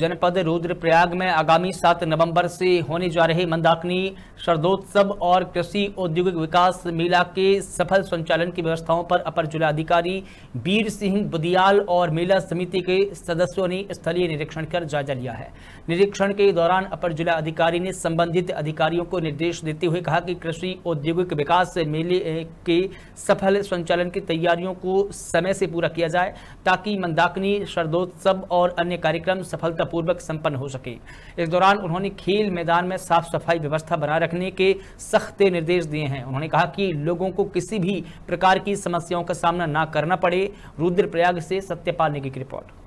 जनपद रुद्रप्रयाग में आगामी सात नवंबर से होने जा रहे मंदाकिनी शरदोत्सव और कृषि औद्योगिक विकास मेला के सफल संचालन की व्यवस्थाओं पर अपर जिलाधिकारी वीर सिंह बुदियाल और मेला समिति के सदस्यों ने स्थलीय निरीक्षण कर जायजा लिया है निरीक्षण के दौरान अपर जिलाधिकारी ने संबंधित अधिकारियों को निर्देश देते हुए कहा कि कृषि औद्योगिक विकास मेले के सफल संचालन की तैयारियों को समय से पूरा किया जाए ताकि मंदाकिनी शरदोत्सव और अन्य कार्यक्रम सफलता सफलतापूर्वक संपन्न हो सके इस दौरान उन्होंने खेल मैदान में साफ सफाई व्यवस्था बनाए रखने के सख्त निर्देश दिए हैं उन्होंने कहा कि लोगों को किसी भी प्रकार की समस्याओं का सामना न करना पड़े रुद्रप्रयाग से सत्यपाल नेगी की रिपोर्ट